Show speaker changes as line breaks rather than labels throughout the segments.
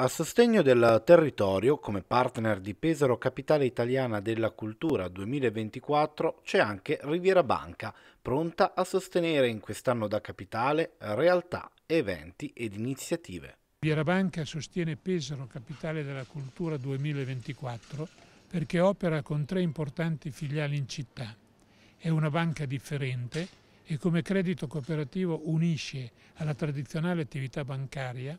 A sostegno del territorio, come partner di Pesaro Capitale Italiana della Cultura 2024, c'è anche Riviera Banca, pronta a sostenere in quest'anno da capitale realtà, eventi ed iniziative. Riviera
Banca sostiene Pesaro Capitale della Cultura 2024 perché opera con tre importanti filiali in città. È una banca differente e come credito cooperativo unisce alla tradizionale attività bancaria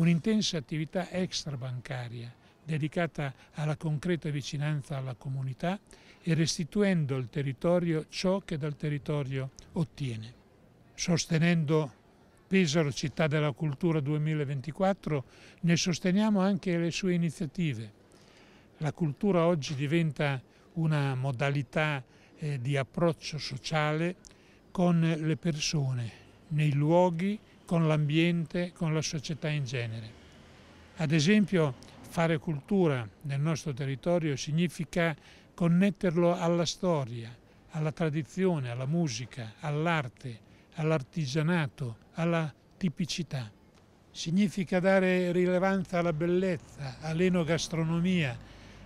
un'intensa attività extrabancaria dedicata alla concreta vicinanza alla comunità e restituendo al territorio ciò che dal territorio ottiene. Sostenendo Pesaro Città della Cultura 2024 ne sosteniamo anche le sue iniziative. La cultura oggi diventa una modalità eh, di approccio sociale con le persone, nei luoghi con l'ambiente, con la società in genere. Ad esempio fare cultura nel nostro territorio significa connetterlo alla storia, alla tradizione, alla musica, all'arte, all'artigianato, alla tipicità. Significa dare rilevanza alla bellezza, all'enogastronomia,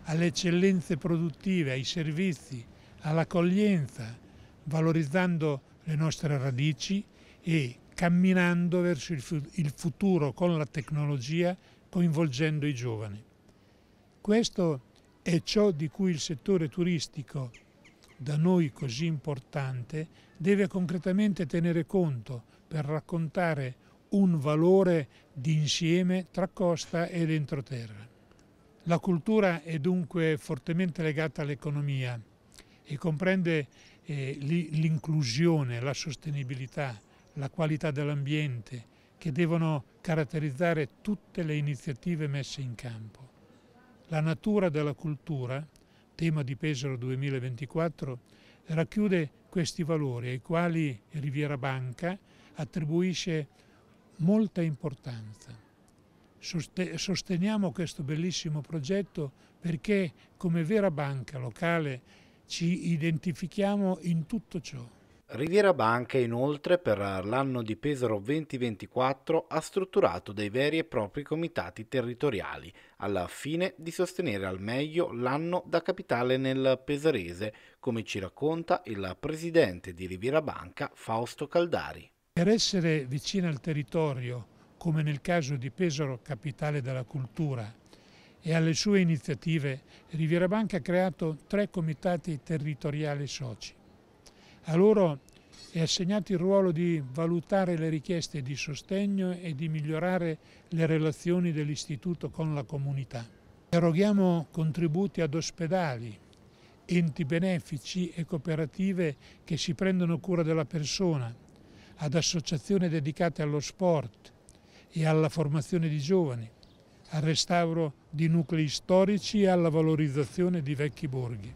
alle eccellenze produttive, ai servizi, all'accoglienza, valorizzando le nostre radici e camminando verso il futuro con la tecnologia, coinvolgendo i giovani. Questo è ciò di cui il settore turistico, da noi così importante, deve concretamente tenere conto per raccontare un valore di insieme tra costa ed entroterra. La cultura è dunque fortemente legata all'economia e comprende eh, l'inclusione, la sostenibilità, la qualità dell'ambiente, che devono caratterizzare tutte le iniziative messe in campo. La natura della cultura, tema di Pesaro 2024, racchiude questi valori ai quali Riviera Banca attribuisce molta importanza. Sosteniamo questo bellissimo progetto perché come vera banca locale ci identifichiamo in tutto ciò.
Riviera Banca inoltre per l'anno di Pesaro 2024 ha strutturato dei veri e propri comitati territoriali alla fine di sostenere al meglio l'anno da capitale nel Pesarese, come ci racconta il presidente di Riviera Banca Fausto Caldari.
Per essere vicina al territorio, come nel caso di Pesaro capitale della cultura e alle sue iniziative, Riviera Banca ha creato tre comitati territoriali soci a loro è assegnato il ruolo di valutare le richieste di sostegno e di migliorare le relazioni dell'Istituto con la comunità. Eroghiamo contributi ad ospedali, enti benefici e cooperative che si prendono cura della persona, ad associazioni dedicate allo sport e alla formazione di giovani, al restauro di nuclei storici e alla valorizzazione di vecchi borghi.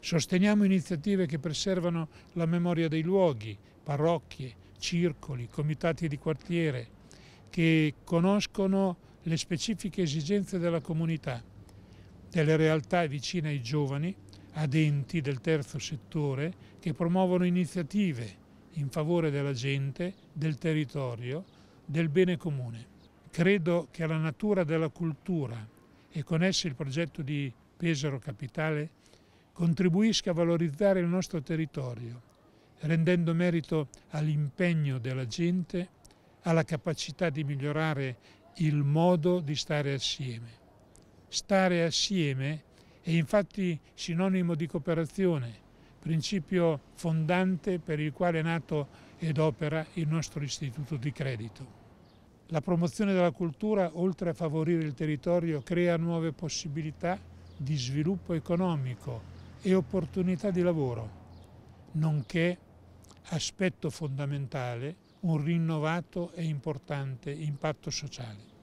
Sosteniamo iniziative che preservano la memoria dei luoghi, parrocchie, circoli, comitati di quartiere, che conoscono le specifiche esigenze della comunità, delle realtà vicine ai giovani, adenti del terzo settore che promuovono iniziative in favore della gente, del territorio, del bene comune. Credo che la natura della cultura e con essa il progetto di Pesaro Capitale contribuisca a valorizzare il nostro territorio, rendendo merito all'impegno della gente, alla capacità di migliorare il modo di stare assieme. Stare assieme è infatti sinonimo di cooperazione, principio fondante per il quale è nato ed opera il nostro istituto di credito. La promozione della cultura, oltre a favorire il territorio, crea nuove possibilità di sviluppo economico, e opportunità di lavoro, nonché aspetto fondamentale un rinnovato e importante impatto sociale.